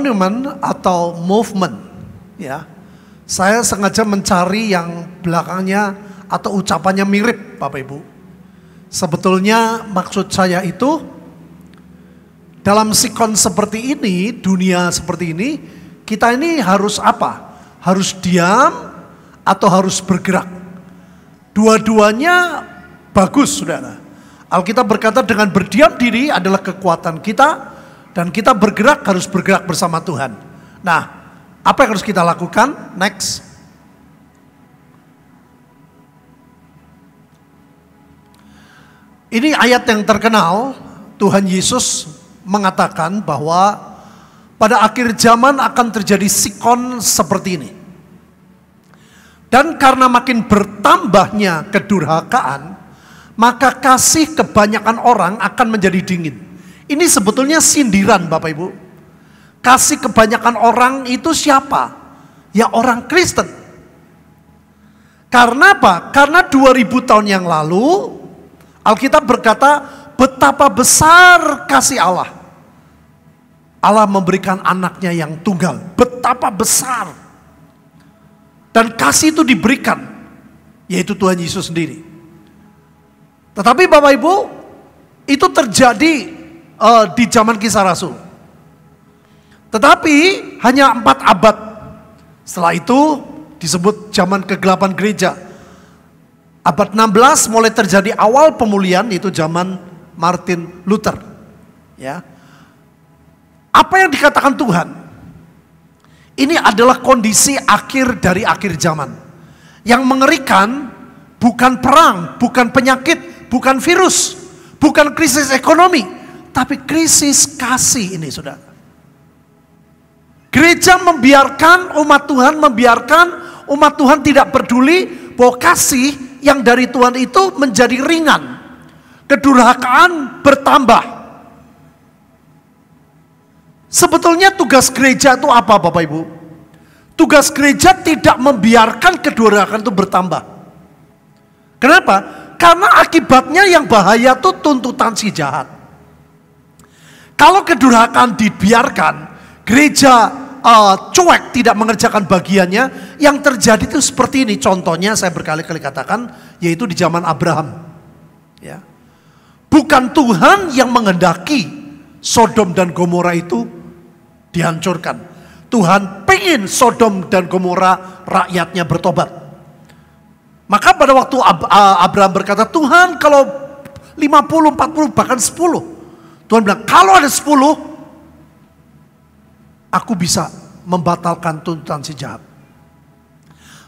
monument atau movement ya. Saya sengaja mencari yang belakangnya atau ucapannya mirip Bapak Ibu. Sebetulnya maksud saya itu dalam sikon seperti ini, dunia seperti ini, kita ini harus apa? Harus diam atau harus bergerak? Dua-duanya bagus, saudara. Alkitab berkata dengan berdiam diri adalah kekuatan kita, dan kita bergerak harus bergerak bersama Tuhan. Nah, apa yang harus kita lakukan? Next. Ini ayat yang terkenal, Tuhan Yesus mengatakan bahwa pada akhir zaman akan terjadi sikon seperti ini. Dan karena makin bertambahnya kedurhakaan, maka kasih kebanyakan orang akan menjadi dingin. Ini sebetulnya sindiran Bapak Ibu. Kasih kebanyakan orang itu siapa? Ya orang Kristen. Karena apa? Karena 2000 tahun yang lalu Alkitab berkata betapa besar kasih Allah. Allah memberikan anaknya yang tunggal. Betapa besar. Dan kasih itu diberikan. Yaitu Tuhan Yesus sendiri. Tetapi Bapak Ibu, itu terjadi uh, di zaman kisah rasul. Tetapi hanya empat abad. Setelah itu disebut zaman kegelapan gereja. Abad 16 mulai terjadi awal pemulihan itu zaman Martin Luther. Ya. Apa yang dikatakan Tuhan? Ini adalah kondisi akhir dari akhir zaman. Yang mengerikan bukan perang, bukan penyakit, bukan virus, bukan krisis ekonomi, tapi krisis kasih ini sudah. Gereja membiarkan, umat Tuhan membiarkan, umat Tuhan tidak peduli bahwa kasih yang dari Tuhan itu menjadi ringan. Kedurhakaan bertambah. Sebetulnya tugas gereja itu apa Bapak Ibu? Tugas gereja tidak membiarkan kedurhakaan itu bertambah. Kenapa? Karena akibatnya yang bahaya itu tuntutan si jahat. Kalau kedurhakan dibiarkan, gereja uh, cuek tidak mengerjakan bagiannya, yang terjadi itu seperti ini. Contohnya saya berkali-kali katakan, yaitu di zaman Abraham. Ya. Bukan Tuhan yang menghendaki Sodom dan Gomora itu dihancurkan. Tuhan pengen Sodom dan Gomora rakyatnya bertobat. Maka pada waktu eh, Abraham berkata, Tuhan kalau 50, 40, bahkan 10 Tuhan bilang, kalau ada sepuluh, aku bisa membatalkan tuntutan si jahat.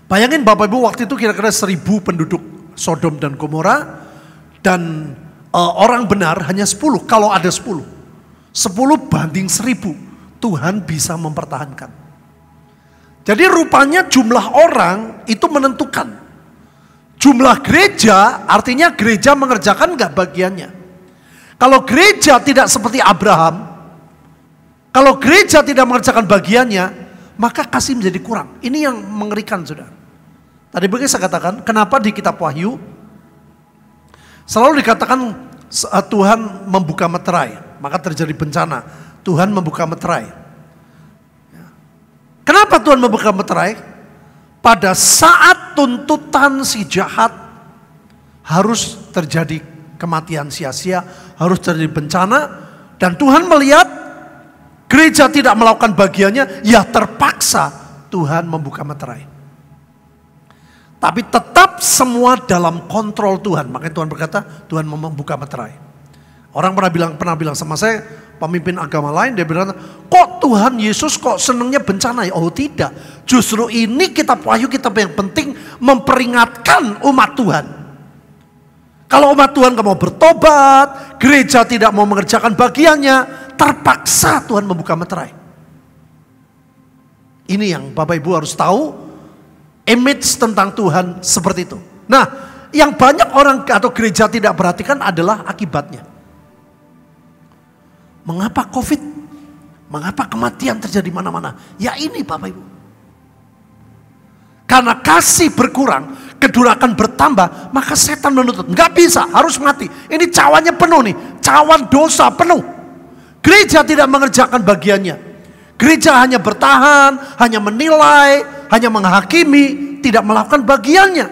Bayangin Bapak Ibu waktu itu kira-kira seribu penduduk Sodom dan Gomora. Dan uh, orang benar hanya sepuluh, kalau ada sepuluh. Sepuluh banding seribu, Tuhan bisa mempertahankan. Jadi rupanya jumlah orang itu menentukan. Jumlah gereja artinya gereja mengerjakan gak bagiannya. Kalau gereja tidak seperti Abraham, kalau gereja tidak mengerjakan bagiannya, maka kasih menjadi kurang. Ini yang mengerikan, sudah. Tadi begini saya katakan, kenapa di kitab Wahyu selalu dikatakan eh, Tuhan membuka meterai, maka terjadi bencana. Tuhan membuka meterai. Ya. Kenapa Tuhan membuka meterai? Pada saat tuntutan si jahat harus terjadi kematian sia-sia, harus terjadi bencana dan Tuhan melihat gereja tidak melakukan bagiannya, ya terpaksa Tuhan membuka meterai. Tapi tetap semua dalam kontrol Tuhan. Makanya Tuhan berkata, Tuhan membuka meterai. Orang pernah bilang pernah bilang sama saya, pemimpin agama lain dia bilang, "Kok Tuhan Yesus kok senangnya bencana ya?" Oh, tidak. Justru ini kitab Wahyu kitab yang penting memperingatkan umat Tuhan kalau umat Tuhan gak mau bertobat, gereja tidak mau mengerjakan bagiannya, terpaksa Tuhan membuka meterai. Ini yang Bapak Ibu harus tahu, image tentang Tuhan seperti itu. Nah, yang banyak orang atau gereja tidak perhatikan adalah akibatnya. Mengapa COVID? Mengapa kematian terjadi mana-mana? Ya ini Bapak Ibu. Karena kasih berkurang, kedurakan bertambah, maka setan menuntut. Gak bisa, harus mati. Ini cawannya penuh nih. Cawan dosa penuh. Gereja tidak mengerjakan bagiannya. Gereja hanya bertahan, hanya menilai, hanya menghakimi, tidak melakukan bagiannya.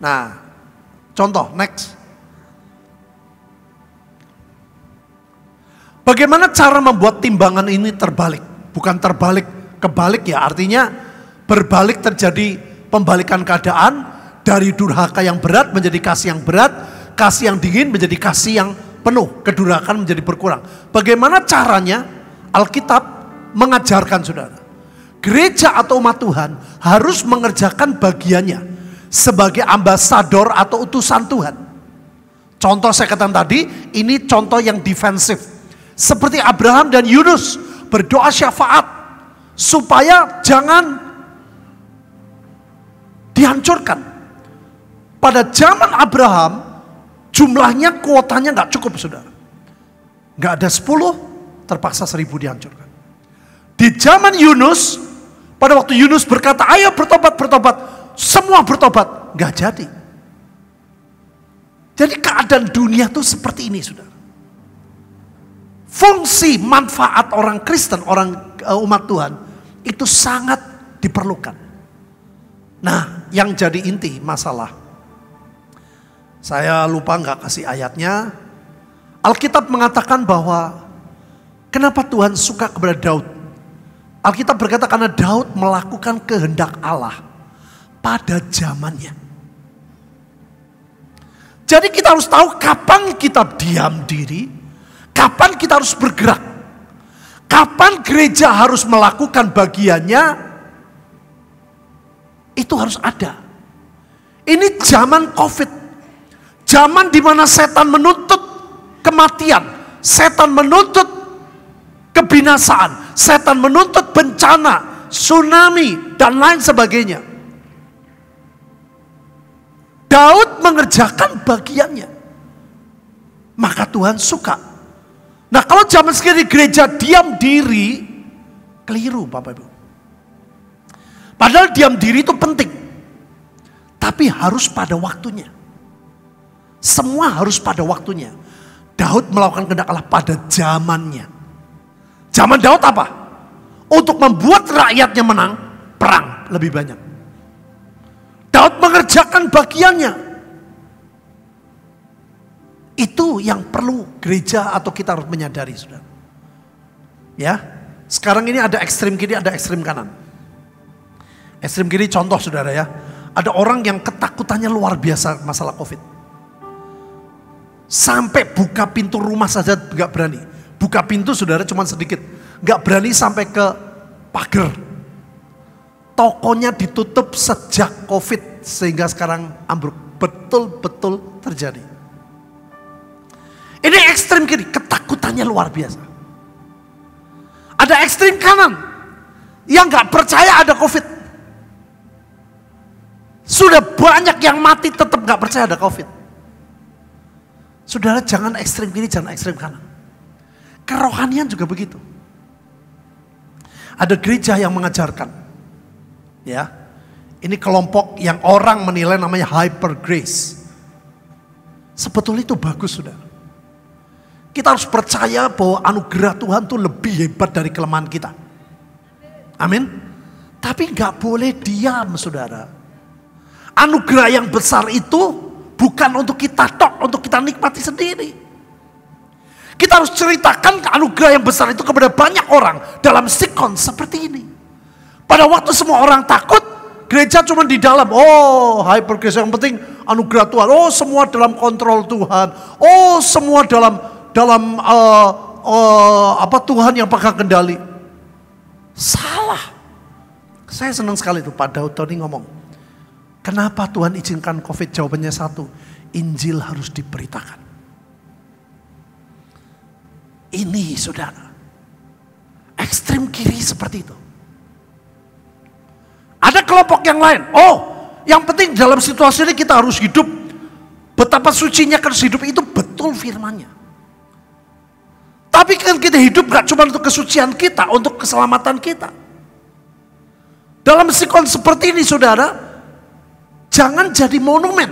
Nah, contoh next. Bagaimana cara membuat timbangan ini terbalik? Bukan terbalik, kebalik ya artinya Berbalik terjadi pembalikan keadaan dari durhaka yang berat menjadi kasih yang berat, kasih yang dingin menjadi kasih yang penuh, kedurhakan menjadi berkurang. Bagaimana caranya? Alkitab mengajarkan saudara. Gereja atau umat Tuhan harus mengerjakan bagiannya sebagai ambasador atau utusan Tuhan. Contoh saya katakan tadi, ini contoh yang defensif. Seperti Abraham dan Yunus berdoa syafaat supaya jangan dihancurkan. Pada zaman Abraham, jumlahnya kuotanya nggak cukup, saudara. Nggak ada 10, terpaksa seribu dihancurkan. Di zaman Yunus, pada waktu Yunus berkata, ayo bertobat, bertobat. Semua bertobat, nggak jadi. Jadi keadaan dunia tuh seperti ini, saudara. Fungsi manfaat orang Kristen, orang eh, umat Tuhan, itu sangat diperlukan. Nah, yang jadi inti masalah. Saya lupa nggak kasih ayatnya. Alkitab mengatakan bahwa kenapa Tuhan suka kepada Daud? Alkitab berkata karena Daud melakukan kehendak Allah pada zamannya. Jadi kita harus tahu kapan kita diam diri, kapan kita harus bergerak, kapan gereja harus melakukan bagiannya, itu harus ada. Ini zaman COVID. Zaman di mana setan menuntut kematian, setan menuntut kebinasaan, setan menuntut bencana, tsunami dan lain sebagainya. Daud mengerjakan bagiannya. Maka Tuhan suka. Nah kalau zaman sekali gereja diam diri, keliru Bapak Ibu. Padahal diam diri itu penting. Tapi harus pada waktunya. Semua harus pada waktunya. Daud melakukan kehendak Allah pada zamannya. Zaman Daud apa? Untuk membuat rakyatnya menang, perang lebih banyak. Daud mengerjakan bagiannya. Itu yang perlu gereja atau kita harus menyadari, saudara. Ya, sekarang ini ada ekstrim kiri, ada ekstrim kanan. Ekstrim kiri contoh saudara ya. Ada orang yang ketakutannya luar biasa masalah covid. Sampai buka pintu rumah saja gak berani. Buka pintu saudara cuma sedikit. Gak berani sampai ke pagar. Tokonya ditutup sejak covid sehingga sekarang ambruk. Betul-betul terjadi. Ini ekstrim kiri, ketakutannya luar biasa. Ada ekstrim kanan, yang gak percaya ada covid sudah banyak yang mati tetap gak percaya ada COVID. Saudara jangan ekstrim kiri, jangan ekstrim kanan. Kerohanian juga begitu. Ada gereja yang mengajarkan, ya, ini kelompok yang orang menilai namanya hyper grace. Sebetulnya itu bagus sudah. Kita harus percaya bahwa anugerah Tuhan itu lebih hebat dari kelemahan kita. Amin. Tapi nggak boleh diam, saudara. Anugerah yang besar itu bukan untuk kita tok, untuk kita nikmati sendiri. Kita harus ceritakan anugerah yang besar itu kepada banyak orang dalam sikon seperti ini. Pada waktu semua orang takut, gereja cuma di dalam. Oh, hyper yang penting anugerah Tuhan. Oh, semua dalam kontrol Tuhan. Oh, semua dalam dalam uh, uh, apa Tuhan yang pegang kendali. Salah. Saya senang sekali itu Pak Daud Tony ngomong. Kenapa Tuhan izinkan COVID? Jawabannya satu, Injil harus diberitakan. Ini saudara, ekstrim kiri seperti itu. Ada kelompok yang lain, oh yang penting dalam situasi ini kita harus hidup. Betapa sucinya harus hidup itu betul firmannya. Tapi kan kita hidup gak cuma untuk kesucian kita, untuk keselamatan kita. Dalam sikon seperti ini saudara, Jangan jadi monumen.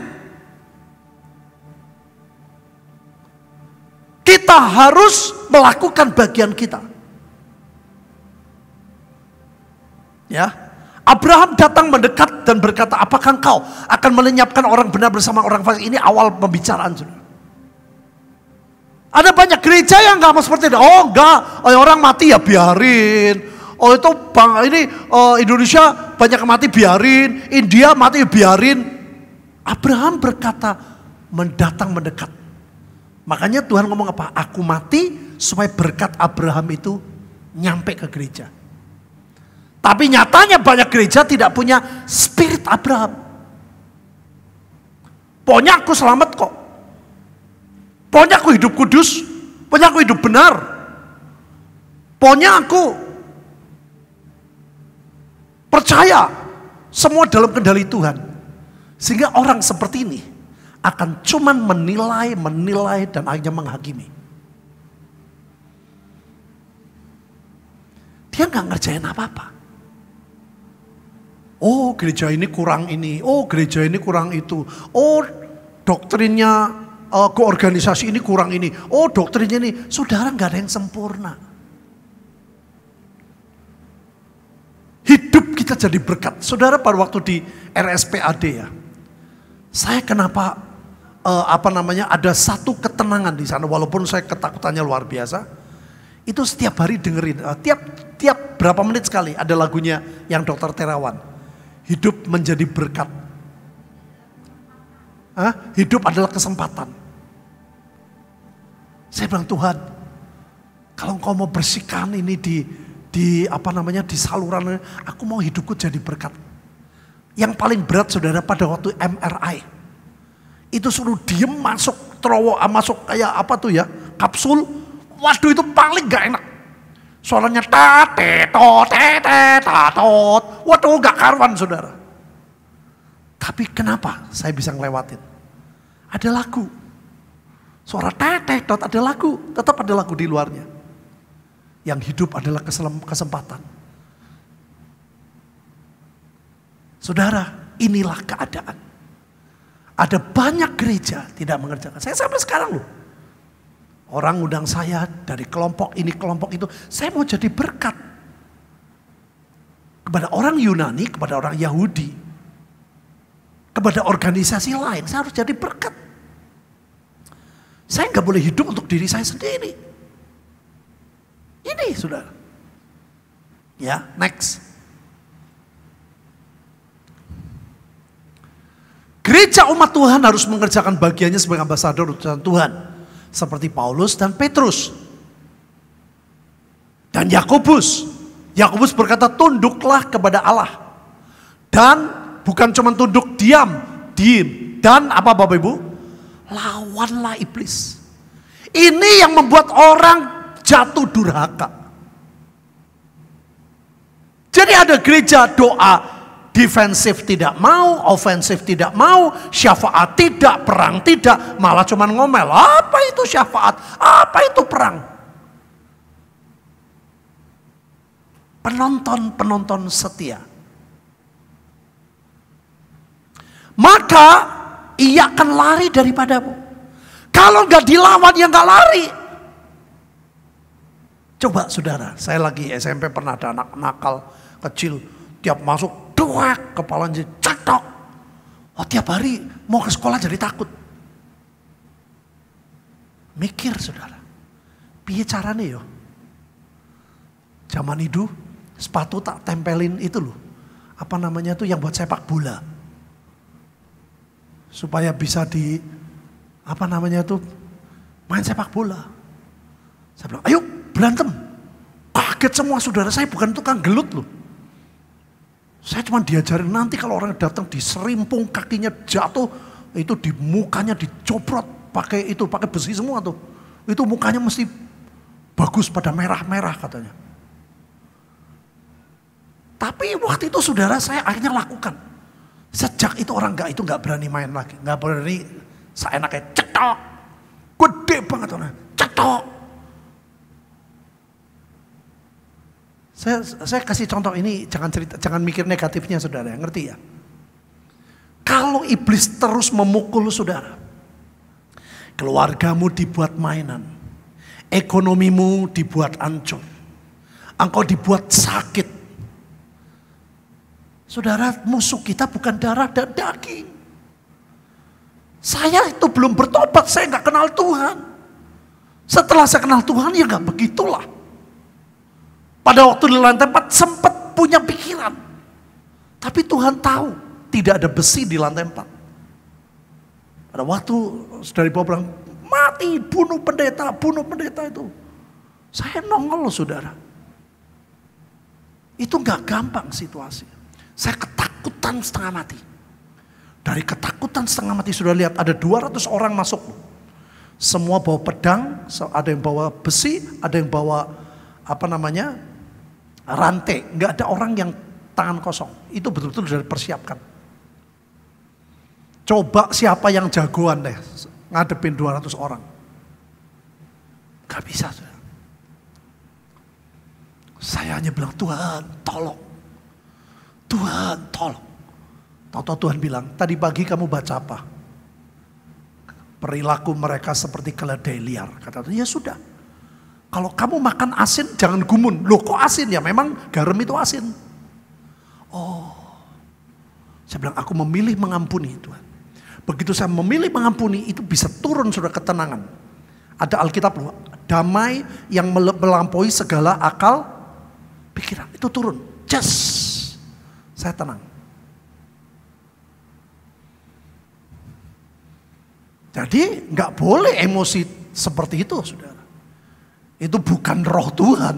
Kita harus melakukan bagian kita. Ya. Abraham datang mendekat dan berkata, "Apakah engkau akan melenyapkan orang benar bersama orang fasik?" Ini awal pembicaraan sudah. Ada banyak gereja yang nggak mau seperti itu. Oh enggak, oh, orang mati ya biarin. Oh itu bang ini uh, Indonesia banyak mati biarin, India mati biarin. Abraham berkata, mendatang mendekat. Makanya Tuhan ngomong apa? Aku mati supaya berkat Abraham itu nyampe ke gereja. Tapi nyatanya banyak gereja tidak punya spirit Abraham. Pokoknya aku selamat kok. Pokoknya aku hidup kudus. Pokoknya aku hidup benar. Pokoknya aku Percaya semua dalam kendali Tuhan. Sehingga orang seperti ini akan cuman menilai, menilai dan akhirnya menghakimi. Dia nggak ngerjain apa-apa. Oh gereja ini kurang ini, oh gereja ini kurang itu, oh doktrinnya uh, keorganisasi ini kurang ini, oh doktrinnya ini, saudara nggak ada yang sempurna. Hidup kita jadi berkat. Saudara pada waktu di RSPAD ya. Saya kenapa uh, eh, apa namanya ada satu ketenangan di sana walaupun saya ketakutannya luar biasa. Itu setiap hari dengerin, eh, tiap tiap berapa menit sekali ada lagunya yang Dokter Terawan. Hidup menjadi berkat. Huh? Hidup adalah kesempatan. Saya bilang Tuhan, kalau engkau mau bersihkan ini di di apa namanya di saluran aku mau hidupku jadi berkat. Yang paling berat saudara pada waktu MRI itu suruh diem masuk terowo ah, masuk kayak apa tuh ya kapsul. Waduh itu paling gak enak. Soalnya tate tot tete tatot. Waduh gak karuan saudara. Tapi kenapa saya bisa ngelewatin? Ada lagu. Suara tete tot ada lagu, tetap ada lagu di luarnya. Yang hidup adalah kesempatan. Saudara, inilah keadaan. Ada banyak gereja tidak mengerjakan. Saya sampai sekarang loh. Orang undang saya dari kelompok ini, kelompok itu. Saya mau jadi berkat. Kepada orang Yunani, kepada orang Yahudi. Kepada organisasi lain. Saya harus jadi berkat. Saya nggak boleh hidup untuk diri saya sendiri. Ini saudara. Ya, next. Gereja umat Tuhan harus mengerjakan bagiannya sebagai ambasador utusan Tuhan. Seperti Paulus dan Petrus. Dan Yakobus. Yakobus berkata tunduklah kepada Allah. Dan bukan cuma tunduk diam, diam Dan apa Bapak Ibu? Lawanlah iblis. Ini yang membuat orang jatuh durhaka. Jadi ada gereja doa defensif tidak mau, ofensif tidak mau, syafaat tidak, perang tidak, malah cuman ngomel. Apa itu syafaat? Apa itu perang? Penonton-penonton setia. Maka ia akan lari daripadamu. Kalau nggak dilawan ya nggak lari. Coba saudara, saya lagi SMP pernah ada anak nakal kecil, tiap masuk doak kepala jadi cetok. Oh tiap hari mau ke sekolah jadi takut. Mikir saudara, piye carane yo? Zaman itu sepatu tak tempelin itu loh. Apa namanya tuh yang buat sepak bola. Supaya bisa di apa namanya tuh main sepak bola. Saya bilang, ayo Berantem. Kaget semua saudara saya bukan tukang gelut loh. Saya cuma diajarin nanti kalau orang datang diserimpung kakinya jatuh itu di mukanya dicoprot pakai itu pakai besi semua tuh. Itu mukanya mesti bagus pada merah-merah katanya. Tapi waktu itu saudara saya akhirnya lakukan. Sejak itu orang nggak itu nggak berani main lagi, nggak berani seenaknya cetok, gede banget orang cetok. Saya, saya kasih contoh ini, jangan cerita, jangan mikir negatifnya saudara, yang ngerti ya. Kalau iblis terus memukul saudara, keluargamu dibuat mainan, ekonomimu dibuat ancur engkau dibuat sakit. Saudara, musuh kita bukan darah dan daging. Saya itu belum bertobat, saya nggak kenal Tuhan. Setelah saya kenal Tuhan, ya nggak begitulah. Pada waktu di lantai empat sempat punya pikiran. Tapi Tuhan tahu tidak ada besi di lantai empat. Pada waktu dari Bob bilang, mati, bunuh pendeta, bunuh pendeta itu. Saya nongol loh saudara. Itu nggak gampang situasi. Saya ketakutan setengah mati. Dari ketakutan setengah mati sudah lihat ada 200 orang masuk. Semua bawa pedang, ada yang bawa besi, ada yang bawa apa namanya rantai. Nggak ada orang yang tangan kosong. Itu betul-betul sudah dipersiapkan. Coba siapa yang jagoan deh ngadepin 200 orang. Gak bisa. Saudara. Saya hanya bilang Tuhan tolong. Tuhan tolong. Toto Tuhan bilang, tadi pagi kamu baca apa? Perilaku mereka seperti keledai liar. Kata Tuhan, ya sudah. Kalau kamu makan asin, jangan gumun. Loh kok asin? Ya memang garam itu asin. Oh. Saya bilang, aku memilih mengampuni Tuhan. Begitu saya memilih mengampuni, itu bisa turun sudah ketenangan. Ada Alkitab loh, damai yang melampaui segala akal, pikiran. Itu turun. Yes, Saya tenang. Jadi nggak boleh emosi seperti itu, sudah. Itu bukan roh Tuhan.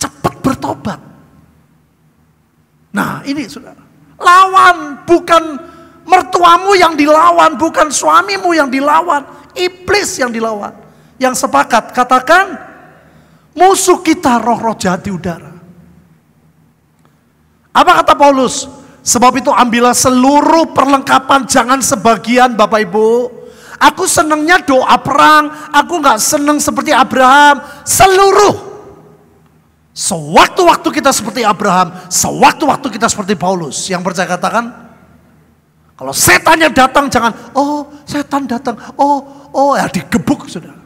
Cepat bertobat. Nah ini saudara, lawan bukan mertuamu yang dilawan, bukan suamimu yang dilawan, iblis yang dilawan. Yang sepakat, katakan musuh kita roh-roh jahat di udara. Apa kata Paulus? Sebab itu ambillah seluruh perlengkapan, jangan sebagian Bapak Ibu. Aku senangnya doa perang. Aku nggak senang seperti Abraham. Seluruh. Sewaktu-waktu kita seperti Abraham. Sewaktu-waktu kita seperti Paulus. Yang percaya katakan. Kalau setannya datang jangan. Oh setan datang. Oh, oh ya digebuk saudara.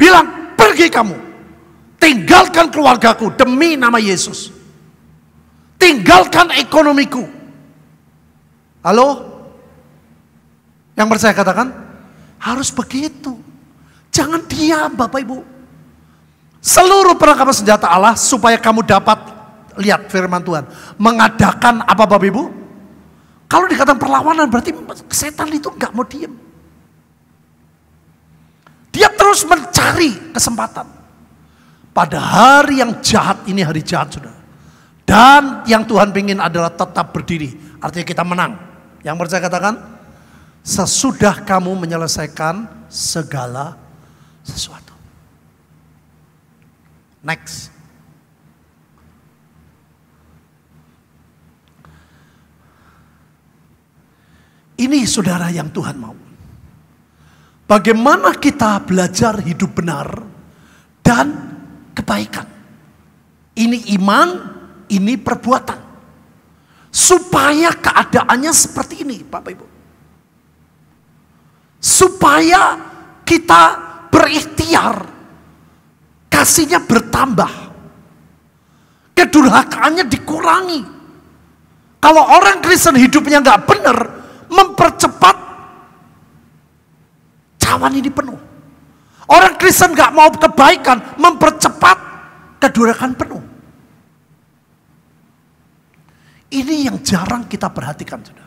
Bilang pergi kamu. Tinggalkan keluargaku demi nama Yesus. Tinggalkan ekonomiku. Halo? Yang percaya katakan, harus begitu. Jangan diam Bapak Ibu. Seluruh perangkap senjata Allah supaya kamu dapat, lihat firman Tuhan, mengadakan apa Bapak Ibu? Kalau dikatakan perlawanan berarti setan itu nggak mau diam. Dia terus mencari kesempatan. Pada hari yang jahat ini hari jahat sudah. Dan yang Tuhan ingin adalah tetap berdiri. Artinya kita menang. Yang percaya katakan, sesudah kamu menyelesaikan segala sesuatu. Next. Ini saudara yang Tuhan mau. Bagaimana kita belajar hidup benar dan kebaikan. Ini iman, ini perbuatan. Supaya keadaannya seperti ini, Bapak Ibu. Supaya kita berikhtiar. Kasihnya bertambah. Kedurhakaannya dikurangi. Kalau orang Kristen hidupnya nggak benar, mempercepat cawan ini penuh. Orang Kristen nggak mau kebaikan, mempercepat kedurakan penuh. Ini yang jarang kita perhatikan, sudah.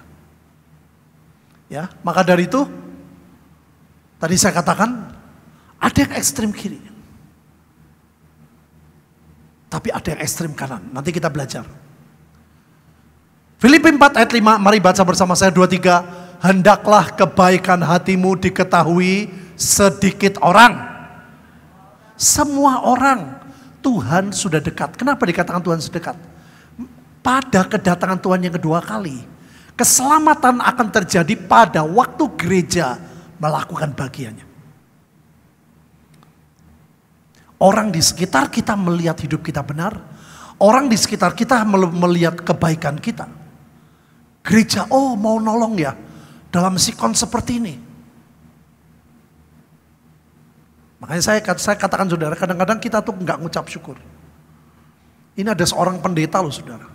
Ya, maka dari itu Tadi saya katakan, ada yang ekstrim kiri. Tapi ada yang ekstrim kanan. Nanti kita belajar. Filipi 4 ayat 5, mari baca bersama saya 23. Hendaklah kebaikan hatimu diketahui sedikit orang. Semua orang. Tuhan sudah dekat. Kenapa dikatakan Tuhan sedekat? Pada kedatangan Tuhan yang kedua kali. Keselamatan akan terjadi pada waktu gereja melakukan bagiannya. Orang di sekitar kita melihat hidup kita benar, orang di sekitar kita melihat kebaikan kita. Gereja, oh mau nolong ya, dalam sikon seperti ini. Makanya saya, saya katakan saudara, kadang-kadang kita tuh nggak ngucap syukur. Ini ada seorang pendeta loh saudara.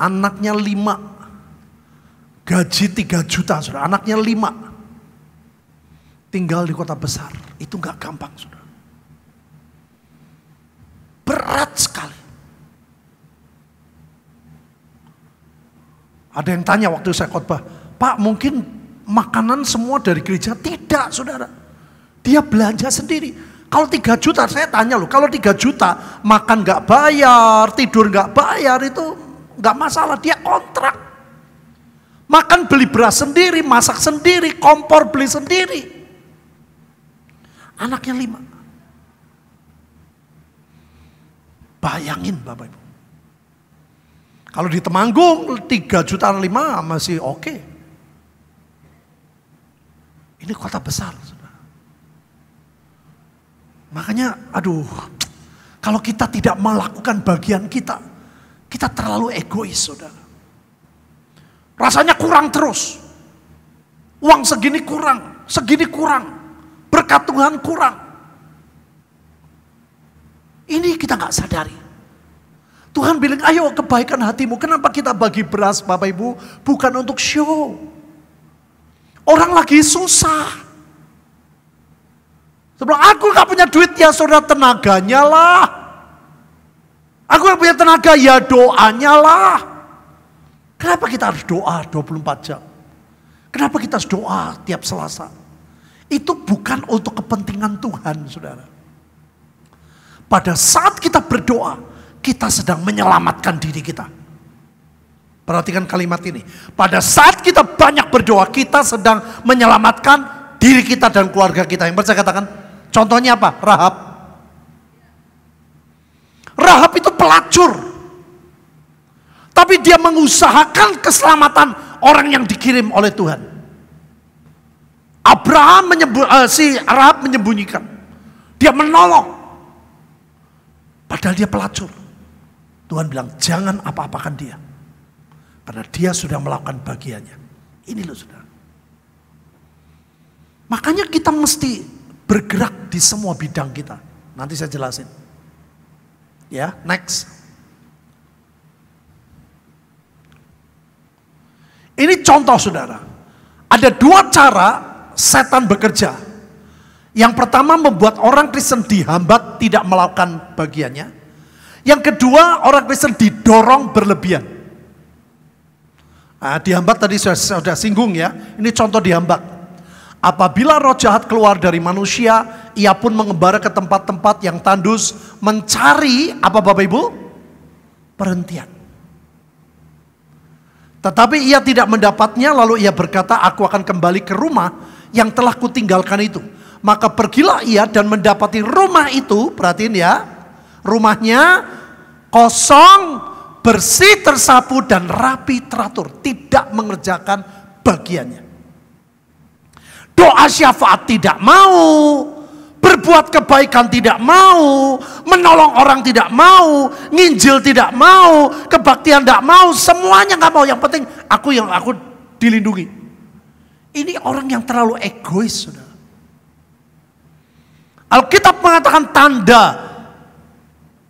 Anaknya lima. Gaji tiga juta saudara. Anaknya lima tinggal di kota besar. Itu nggak gampang, sudah Berat sekali. Ada yang tanya waktu saya khotbah, Pak mungkin makanan semua dari gereja? Tidak, saudara. Dia belanja sendiri. Kalau 3 juta, saya tanya loh, kalau 3 juta makan nggak bayar, tidur nggak bayar itu nggak masalah, dia kontrak. Makan beli beras sendiri, masak sendiri, kompor beli sendiri. Anaknya lima. Bayangin Bapak Ibu. Kalau di Temanggung 3 juta lima masih oke. Okay. Ini kota besar. Saudara. Makanya aduh, kalau kita tidak melakukan bagian kita, kita terlalu egois saudara. Rasanya kurang terus. Uang segini kurang, segini kurang. Berkat Tuhan kurang. Ini kita nggak sadari. Tuhan bilang, ayo kebaikan hatimu. Kenapa kita bagi beras Bapak Ibu? Bukan untuk show. Orang lagi susah. Sebelum aku gak punya duit ya saudara tenaganya lah. Aku gak punya tenaga ya doanya lah. Kenapa kita harus doa 24 jam? Kenapa kita harus doa tiap selasa? Itu bukan untuk kepentingan Tuhan, saudara. Pada saat kita berdoa, kita sedang menyelamatkan diri kita. Perhatikan kalimat ini. Pada saat kita banyak berdoa, kita sedang menyelamatkan diri kita dan keluarga kita. Yang percaya katakan, contohnya apa? Rahab. Rahab itu pelacur. Tapi dia mengusahakan keselamatan orang yang dikirim oleh Tuhan. Abraham uh, si Rahab menyembunyikan. Dia menolong. Padahal dia pelacur. Tuhan bilang, jangan apa-apakan dia. Karena dia sudah melakukan bagiannya. Ini loh sudah. Makanya kita mesti bergerak di semua bidang kita. Nanti saya jelasin. Ya, next. Ini contoh saudara. Ada dua cara setan bekerja. Yang pertama membuat orang Kristen dihambat tidak melakukan bagiannya. Yang kedua orang Kristen didorong berlebihan. Nah, dihambat tadi sudah, sudah singgung ya. Ini contoh dihambat. Apabila roh jahat keluar dari manusia, ia pun mengembara ke tempat-tempat yang tandus, mencari apa Bapak Ibu? Perhentian. Tetapi ia tidak mendapatnya, lalu ia berkata, aku akan kembali ke rumah yang telah kutinggalkan itu. Maka pergilah ia dan mendapati rumah itu, perhatiin ya, rumahnya kosong, bersih, tersapu, dan rapi teratur. Tidak mengerjakan bagiannya. Doa syafaat tidak mau, berbuat kebaikan tidak mau, menolong orang tidak mau, nginjil tidak mau, kebaktian tidak mau, semuanya nggak mau. Yang penting aku yang aku dilindungi. Ini orang yang terlalu egois, saudara. Alkitab mengatakan tanda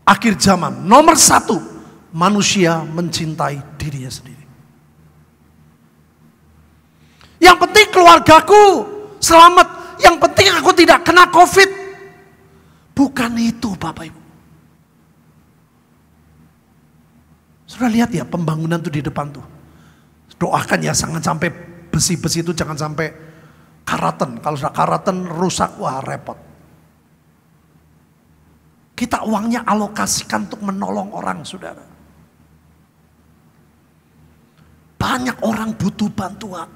akhir zaman. Nomor satu, manusia mencintai dirinya sendiri. Yang penting keluargaku selamat. Yang penting aku tidak kena covid. Bukan itu Bapak Ibu. Sudah lihat ya pembangunan tuh di depan tuh. Doakan ya jangan sampai Besi-besi itu jangan sampai karaten Kalau sudah karaten rusak, wah repot. Kita uangnya alokasikan untuk menolong orang, saudara. Banyak orang butuh bantuan.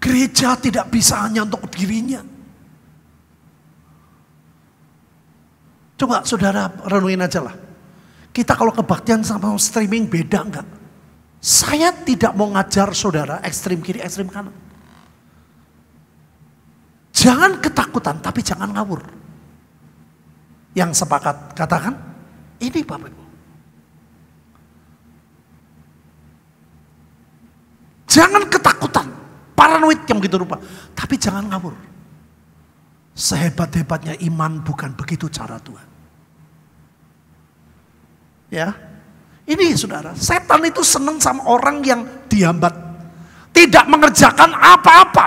Gereja tidak bisa hanya untuk dirinya. Coba saudara renungin aja lah. Kita kalau kebaktian sama streaming beda enggak saya tidak mau ngajar saudara ekstrim kiri, ekstrim kanan. Jangan ketakutan, tapi jangan ngawur. Yang sepakat katakan, ini Bapak Ibu. Jangan ketakutan, paranoid yang begitu rupa. Tapi jangan ngawur. Sehebat-hebatnya iman bukan begitu cara Tuhan. Ya, ini saudara, setan itu senang sama orang yang dihambat. Tidak mengerjakan apa-apa.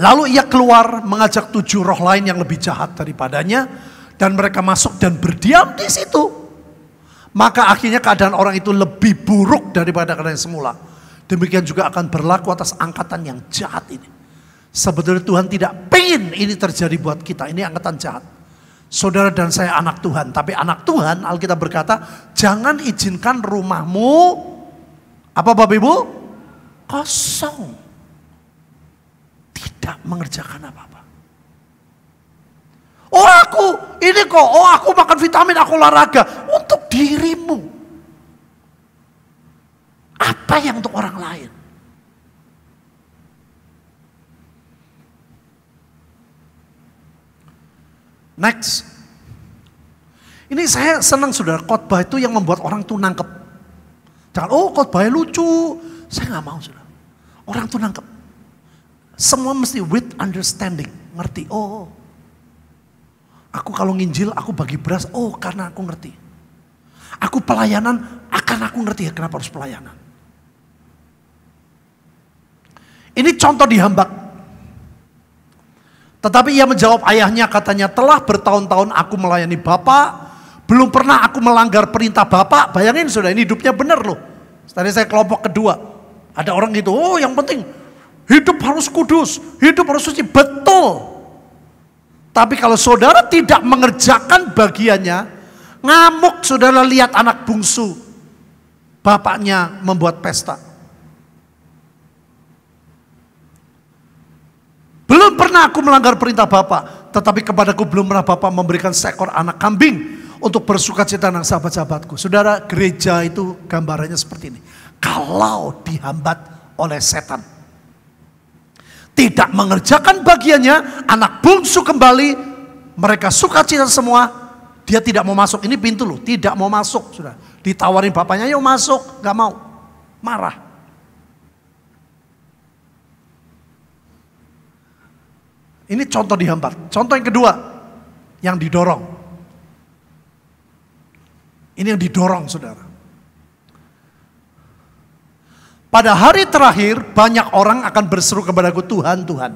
Lalu ia keluar mengajak tujuh roh lain yang lebih jahat daripadanya. Dan mereka masuk dan berdiam di situ. Maka akhirnya keadaan orang itu lebih buruk daripada keadaan semula. Demikian juga akan berlaku atas angkatan yang jahat ini. Sebetulnya Tuhan tidak pengen ini terjadi buat kita. Ini angkatan jahat. Saudara dan saya anak Tuhan, tapi anak Tuhan Alkitab berkata, jangan izinkan rumahmu apa Bapak Ibu? kosong. Tidak mengerjakan apa-apa. Oh aku, ini kok, oh aku makan vitamin, aku olahraga. Untuk dirimu. Apa yang untuk orang lain? Next. Ini saya senang saudara khotbah itu yang membuat orang tuh nangkep. Jangan oh khotbahnya lucu. Saya nggak mau saudara. Orang tuh nangkep. Semua mesti with understanding, ngerti. Oh, oh, oh, aku kalau nginjil aku bagi beras. Oh, karena aku ngerti. Aku pelayanan akan aku ngerti ya kenapa harus pelayanan. Ini contoh di hambak tetapi ia menjawab ayahnya katanya telah bertahun-tahun aku melayani Bapak. Belum pernah aku melanggar perintah Bapak. Bayangin sudah ini hidupnya benar loh. Tadi saya kelompok kedua. Ada orang gitu, oh yang penting hidup harus kudus, hidup harus suci. Betul. Tapi kalau saudara tidak mengerjakan bagiannya, ngamuk saudara lihat anak bungsu. Bapaknya membuat pesta. Belum pernah aku melanggar perintah Bapak, tetapi kepadaku belum pernah Bapak memberikan seekor anak kambing untuk bersuka cita dengan sahabat-sahabatku. Saudara, gereja itu gambarannya seperti ini. Kalau dihambat oleh setan. Tidak mengerjakan bagiannya, anak bungsu kembali, mereka suka cita semua, dia tidak mau masuk. Ini pintu loh, tidak mau masuk. Sudah ditawarin bapaknya, yuk masuk, gak mau. Marah. Ini contoh dihambat. Contoh yang kedua, yang didorong. Ini yang didorong saudara. Pada hari terakhir banyak orang akan berseru kepadaku Tuhan, Tuhan.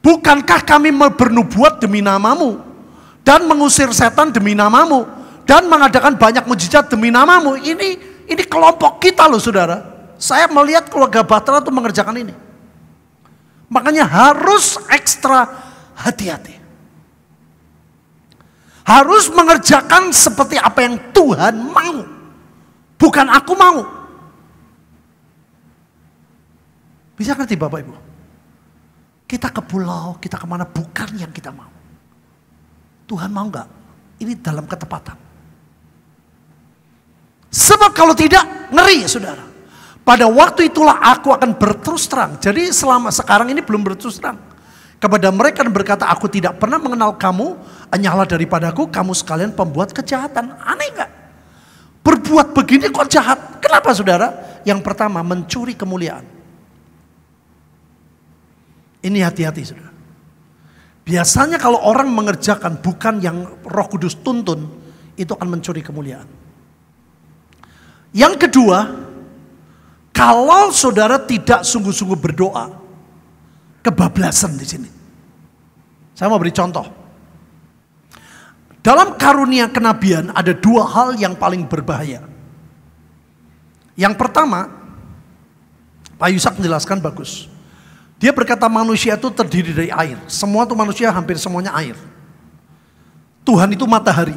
Bukankah kami bernubuat demi namamu dan mengusir setan demi namamu dan mengadakan banyak mujizat demi namamu? Ini ini kelompok kita loh saudara. Saya melihat keluarga Batra itu mengerjakan ini. Makanya harus ekstra hati-hati. Harus mengerjakan seperti apa yang Tuhan mau. Bukan aku mau. Bisa ngerti Bapak Ibu? Kita ke pulau, kita kemana, bukan yang kita mau. Tuhan mau nggak? Ini dalam ketepatan. Sebab kalau tidak, ngeri saudara. Pada waktu itulah aku akan berterus terang. Jadi selama sekarang ini belum berterus terang. Kepada mereka dan berkata, aku tidak pernah mengenal kamu, anyalah daripadaku, kamu sekalian pembuat kejahatan. Aneh nggak? Berbuat begini kok jahat? Kenapa saudara? Yang pertama, mencuri kemuliaan. Ini hati-hati saudara. Biasanya kalau orang mengerjakan bukan yang roh kudus tuntun, itu akan mencuri kemuliaan. Yang kedua, kalau saudara tidak sungguh-sungguh berdoa, kebablasan di sini. Saya mau beri contoh. Dalam karunia kenabian ada dua hal yang paling berbahaya. Yang pertama, Pak Yusak menjelaskan bagus. Dia berkata manusia itu terdiri dari air. Semua itu manusia hampir semuanya air. Tuhan itu matahari.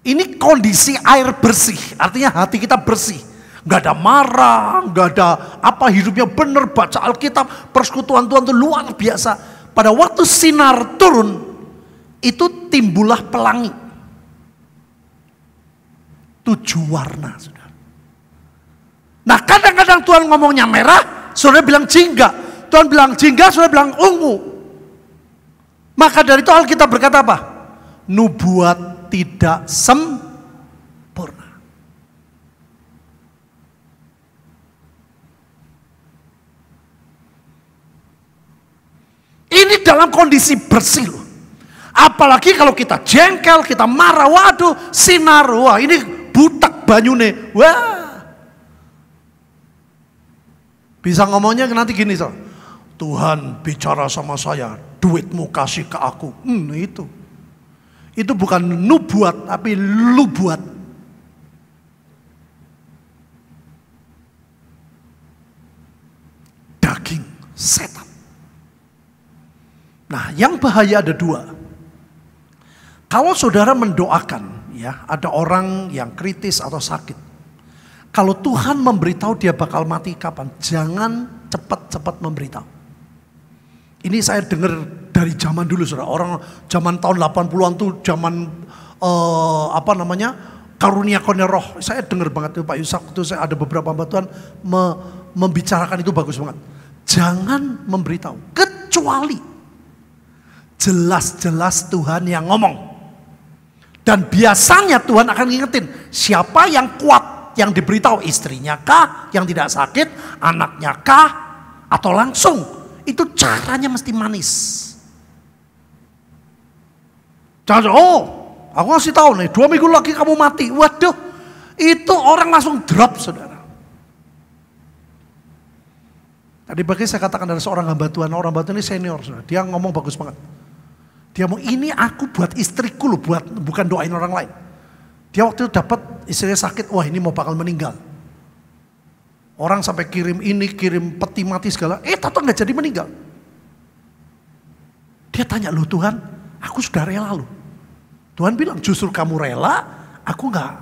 Ini kondisi air bersih, artinya hati kita bersih. Gak ada marah, gak ada apa hidupnya benar, baca Alkitab, persekutuan Tuhan itu luar biasa. Pada waktu sinar turun, itu timbullah pelangi. Tujuh warna, saudara. Nah kadang-kadang Tuhan ngomongnya merah, saudara bilang jingga. Tuhan bilang jingga, saudara bilang ungu. Maka dari itu Alkitab berkata apa? Nubuat tidak sem Ini dalam kondisi bersih loh. Apalagi kalau kita jengkel, kita marah, waduh sinar, wah ini butak banyune, wah. Bisa ngomongnya nanti gini, so. Tuhan bicara sama saya, duitmu kasih ke aku. Hmm, itu. Itu bukan nubuat, tapi lubuat. Daging setan. Nah, yang bahaya ada dua. Kalau saudara mendoakan, ya, ada orang yang kritis atau sakit. Kalau Tuhan memberitahu dia bakal mati kapan, jangan cepat-cepat memberitahu. Ini saya dengar dari zaman dulu, saudara. Orang zaman tahun 80-an tuh zaman uh, apa namanya karunia konya roh. Saya dengar banget itu Pak Yusak itu saya ada beberapa bantuan me, membicarakan itu bagus banget. Jangan memberitahu, kecuali Jelas-jelas Tuhan yang ngomong. Dan biasanya Tuhan akan ngingetin siapa yang kuat yang diberitahu istrinya kah, yang tidak sakit, anaknya kah, atau langsung. Itu caranya mesti manis. Jangan, oh aku ngasih tahu nih, dua minggu lagi kamu mati. Waduh, itu orang langsung drop saudara. Tadi pagi saya katakan dari seorang hamba Tuhan, orang hamba Tuhan ini senior, saudara. dia ngomong bagus banget. Dia mau ini aku buat istriku loh, buat bukan doain orang lain. Dia waktu itu dapat istrinya sakit, wah ini mau bakal meninggal. Orang sampai kirim ini, kirim peti mati segala, eh tato nggak jadi meninggal. Dia tanya, lo Tuhan, aku sudah rela loh. Tuhan bilang, justru kamu rela, aku nggak,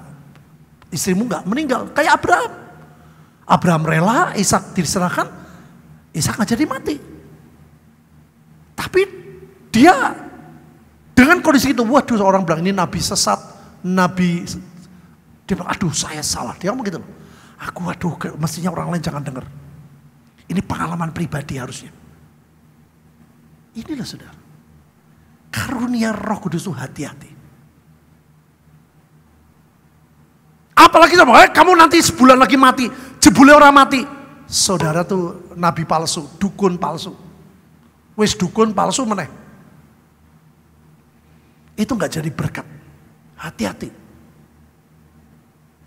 istrimu nggak meninggal. Kayak Abraham. Abraham rela, Ishak diserahkan, Ishak nggak jadi mati. Tapi dia dengan kondisi itu, waduh orang bilang ini nabi sesat, nabi dia bilang, aduh saya salah. Dia ngomong gitu loh. Aku aduh mestinya orang lain jangan dengar. Ini pengalaman pribadi harusnya. Inilah saudara. Karunia roh kudus itu hati-hati. Apalagi sama, eh, kamu nanti sebulan lagi mati. Jebule orang mati. Saudara tuh nabi palsu, dukun palsu. Wis dukun palsu meneh itu nggak jadi berkat. Hati-hati.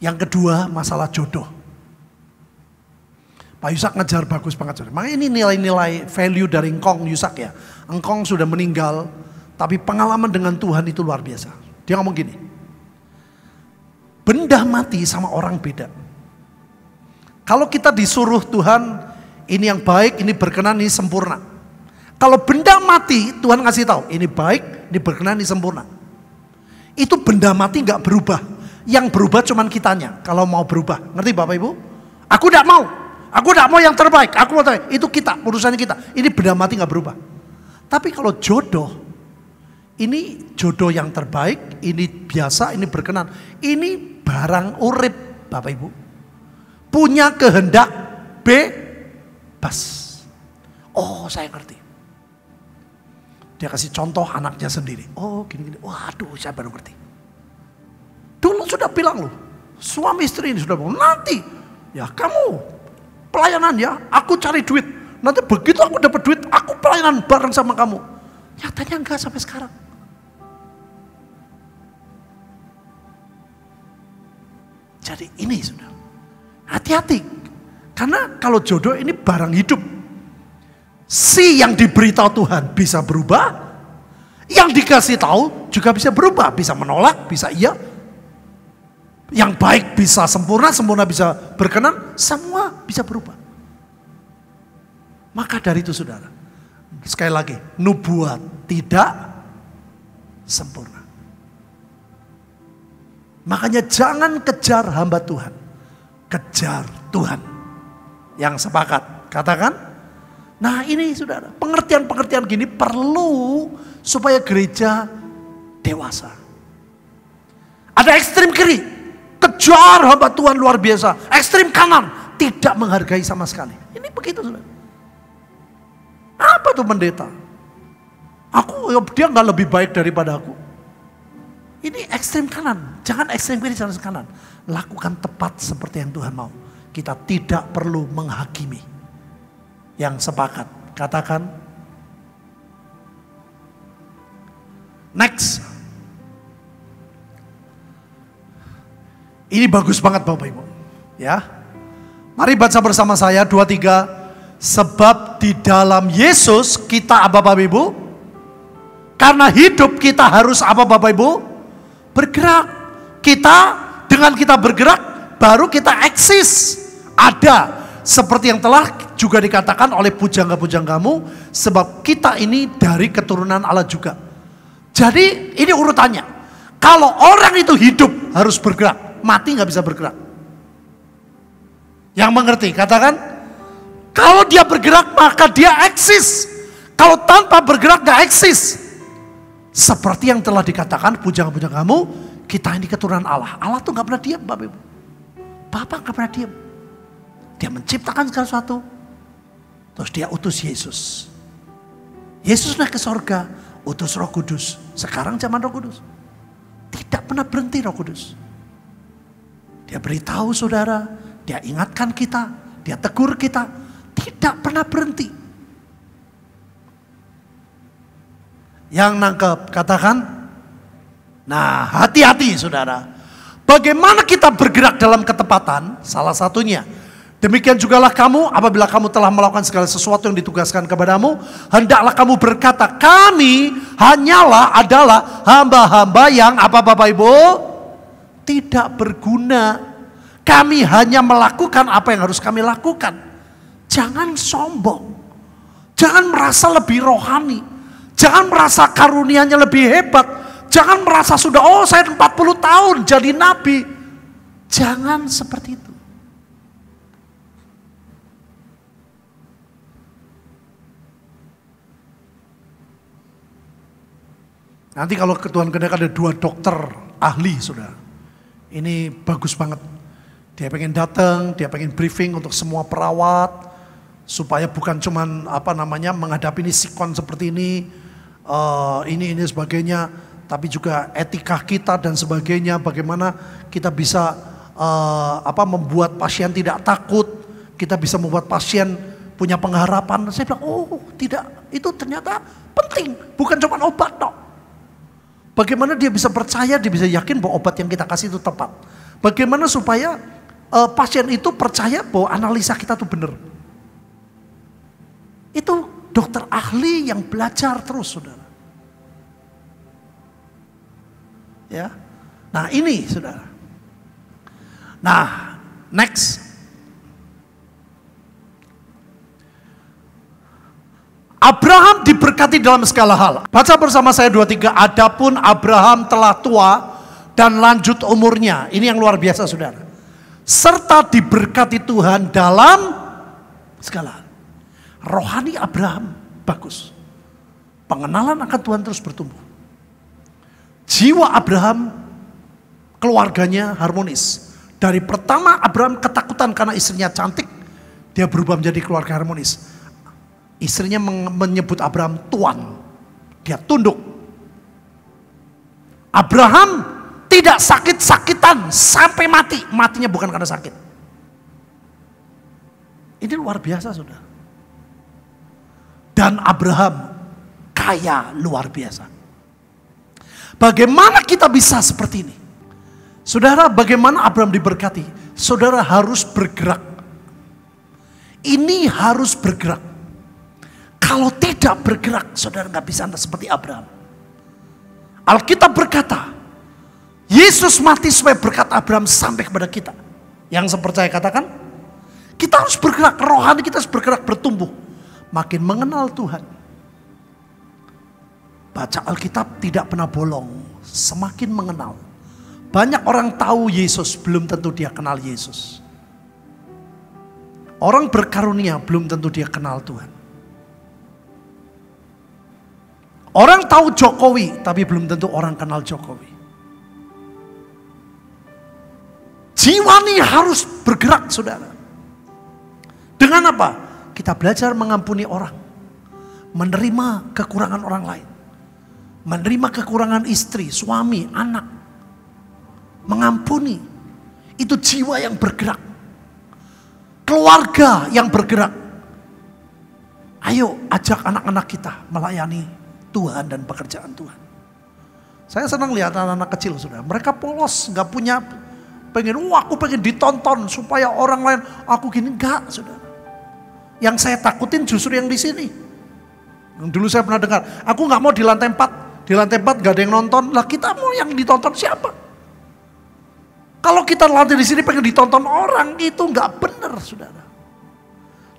Yang kedua masalah jodoh. Pak Yusak ngejar bagus banget. Makanya ini nilai-nilai value dari Engkong Yusak ya. Engkong sudah meninggal, tapi pengalaman dengan Tuhan itu luar biasa. Dia ngomong gini, benda mati sama orang beda. Kalau kita disuruh Tuhan, ini yang baik, ini berkenan, ini sempurna. Kalau benda mati, Tuhan ngasih tahu, ini baik, diberkenani sempurna. Itu benda mati nggak berubah. Yang berubah cuman kitanya. Kalau mau berubah, ngerti Bapak Ibu? Aku tidak mau. Aku tidak mau yang terbaik. Aku mau terbaik. Itu kita, urusannya kita. Ini benda mati nggak berubah. Tapi kalau jodoh, ini jodoh yang terbaik, ini biasa, ini berkenan. Ini barang urip, Bapak Ibu. Punya kehendak bebas. Oh, saya ngerti. Dia kasih contoh anaknya sendiri. Oh gini-gini. Waduh saya baru ngerti. Dulu sudah bilang loh. Suami istri ini sudah bilang. Nanti ya kamu pelayanan ya. Aku cari duit. Nanti begitu aku dapat duit. Aku pelayanan bareng sama kamu. Nyatanya enggak sampai sekarang. Jadi ini sudah hati-hati. Karena kalau jodoh ini barang hidup si yang diberitahu Tuhan bisa berubah, yang dikasih tahu juga bisa berubah, bisa menolak, bisa iya. Yang baik bisa sempurna, sempurna bisa berkenan, semua bisa berubah. Maka dari itu saudara, sekali lagi, nubuat tidak sempurna. Makanya jangan kejar hamba Tuhan, kejar Tuhan. Yang sepakat, katakan Nah ini saudara, pengertian-pengertian gini perlu supaya gereja dewasa. Ada ekstrim kiri, kejar hamba Tuhan luar biasa. Ekstrim kanan, tidak menghargai sama sekali. Ini begitu saudara. Apa tuh mendeta Aku, ya, dia nggak lebih baik daripada aku. Ini ekstrim kanan, jangan ekstrim kiri, jangan kanan. Lakukan tepat seperti yang Tuhan mau. Kita tidak perlu menghakimi yang sepakat. Katakan. Next. Ini bagus banget Bapak Ibu. Ya. Mari baca bersama saya 23 sebab di dalam Yesus kita apa Bapak Ibu? Karena hidup kita harus apa Bapak Ibu? Bergerak. Kita dengan kita bergerak baru kita eksis, ada seperti yang telah juga dikatakan oleh pujangga-pujanggamu, sebab kita ini dari keturunan Allah juga. Jadi ini urutannya. Kalau orang itu hidup harus bergerak, mati nggak bisa bergerak. Yang mengerti, katakan, kalau dia bergerak maka dia eksis. Kalau tanpa bergerak nggak eksis. Seperti yang telah dikatakan pujangga-pujanggamu, kita ini keturunan Allah. Allah tuh nggak pernah diam, Bapak Ibu. Bapak nggak pernah diam. Dia menciptakan segala sesuatu. Terus dia utus Yesus. Yesus naik ke sorga, utus roh kudus. Sekarang zaman roh kudus. Tidak pernah berhenti roh kudus. Dia beritahu saudara, dia ingatkan kita, dia tegur kita. Tidak pernah berhenti. Yang nangkep katakan, nah hati-hati saudara. Bagaimana kita bergerak dalam ketepatan? Salah satunya Demikian jugalah kamu apabila kamu telah melakukan segala sesuatu yang ditugaskan kepadamu, hendaklah kamu berkata, kami hanyalah adalah hamba-hamba yang apa Bapak Ibu? Tidak berguna. Kami hanya melakukan apa yang harus kami lakukan. Jangan sombong. Jangan merasa lebih rohani. Jangan merasa karunianya lebih hebat. Jangan merasa sudah, oh saya 40 tahun jadi nabi. Jangan seperti itu. Nanti kalau Tuhan kenaik ada dua dokter ahli sudah, Ini bagus banget. Dia pengen datang, dia pengen briefing untuk semua perawat supaya bukan cuman apa namanya menghadapi ini sikon seperti ini, uh, ini ini sebagainya, tapi juga etika kita dan sebagainya. Bagaimana kita bisa uh, apa membuat pasien tidak takut, kita bisa membuat pasien punya pengharapan. Saya bilang, oh tidak, itu ternyata penting, bukan cuma obat dok. Bagaimana dia bisa percaya, dia bisa yakin bahwa obat yang kita kasih itu tepat. Bagaimana supaya uh, pasien itu percaya bahwa analisa kita itu benar. Itu dokter ahli yang belajar terus, saudara. Ya, nah ini saudara. Nah, next Abraham diberkati dalam segala hal. Baca bersama saya 23, adapun Abraham telah tua dan lanjut umurnya. Ini yang luar biasa saudara. Serta diberkati Tuhan dalam segala hal. Rohani Abraham bagus. Pengenalan akan Tuhan terus bertumbuh. Jiwa Abraham keluarganya harmonis. Dari pertama Abraham ketakutan karena istrinya cantik, dia berubah menjadi keluarga harmonis Istrinya menyebut Abraham tuan. Dia tunduk. Abraham tidak sakit-sakitan sampai mati. Matinya bukan karena sakit. Ini luar biasa sudah. Dan Abraham kaya luar biasa. Bagaimana kita bisa seperti ini? Saudara, bagaimana Abraham diberkati? Saudara harus bergerak. Ini harus bergerak. Kalau tidak bergerak, saudara nggak bisa anda seperti Abraham. Alkitab berkata, Yesus mati supaya berkat Abraham sampai kepada kita. Yang saya percaya katakan, kita harus bergerak, rohani kita harus bergerak bertumbuh. Makin mengenal Tuhan. Baca Alkitab tidak pernah bolong, semakin mengenal. Banyak orang tahu Yesus, belum tentu dia kenal Yesus. Orang berkarunia belum tentu dia kenal Tuhan. Orang tahu Jokowi, tapi belum tentu orang kenal Jokowi. Jiwa ini harus bergerak, saudara. Dengan apa? Kita belajar mengampuni orang. Menerima kekurangan orang lain. Menerima kekurangan istri, suami, anak. Mengampuni. Itu jiwa yang bergerak. Keluarga yang bergerak. Ayo ajak anak-anak kita melayani Tuhan dan pekerjaan Tuhan. Saya senang lihat anak-anak kecil sudah. Mereka polos, nggak punya pengen, wah aku pengen ditonton supaya orang lain aku gini nggak sudah. Yang saya takutin justru yang di sini. Yang dulu saya pernah dengar, aku nggak mau di lantai empat. di lantai empat gak ada yang nonton. Lah kita mau yang ditonton siapa? Kalau kita lantai di sini pengen ditonton orang itu nggak benar, saudara.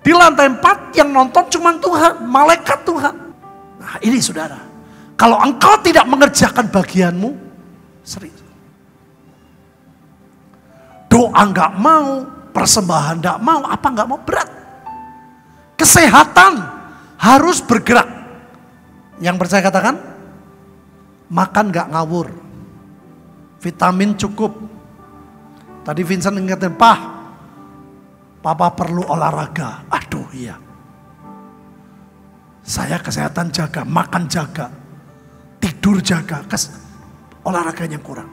Di lantai empat yang nonton cuma Tuhan, malaikat Tuhan. Nah, ini saudara, kalau engkau tidak mengerjakan bagianmu, serius. Doa nggak mau, persembahan nggak mau, apa nggak mau berat. Kesehatan harus bergerak. Yang percaya katakan, makan nggak ngawur, vitamin cukup. Tadi Vincent ingetin, Pak, Papa perlu olahraga. Aduh iya. Saya kesehatan jaga, makan jaga, tidur jaga, kes, olahraganya kurang.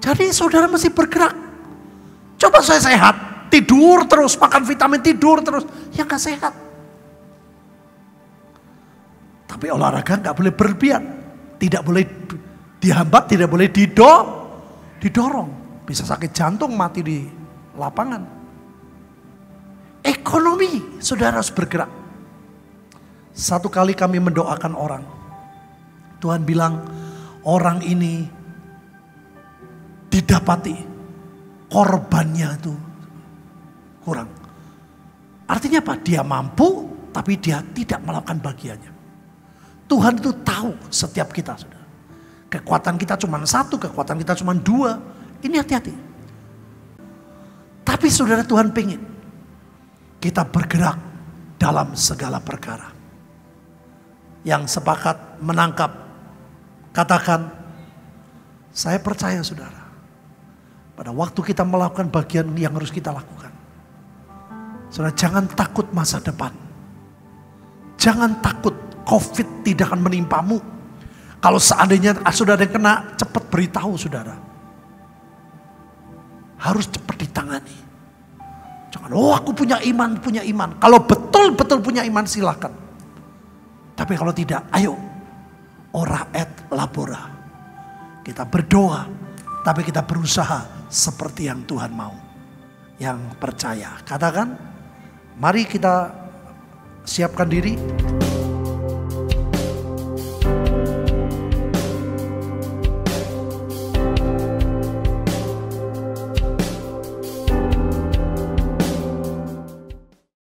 Jadi saudara mesti bergerak. Coba saya sehat, tidur terus, makan vitamin tidur terus. Ya gak sehat. Tapi olahraga nggak boleh berbiak, Tidak boleh dihambat, tidak boleh didor, Didorong. Bisa sakit jantung, mati di lapangan. Ekonomi, saudara harus bergerak. Satu kali kami mendoakan orang. Tuhan bilang, orang ini didapati korbannya itu kurang. Artinya apa? Dia mampu tapi dia tidak melakukan bagiannya. Tuhan itu tahu setiap kita. Saudara. Kekuatan kita cuma satu, kekuatan kita cuma dua. Ini hati-hati. Tapi saudara Tuhan pengen kita bergerak dalam segala perkara. Yang sepakat menangkap, katakan, saya percaya saudara. Pada waktu kita melakukan bagian yang harus kita lakukan. Saudara jangan takut masa depan. Jangan takut COVID tidak akan menimpamu. Kalau seandainya saudara yang kena, cepat beritahu saudara. Harus cepat ditangani Jangan, oh aku punya iman, punya iman. Kalau betul-betul punya iman silahkan. Tapi kalau tidak, ayo. Ora et labora. Kita berdoa, tapi kita berusaha seperti yang Tuhan mau. Yang percaya. Katakan, mari kita siapkan diri.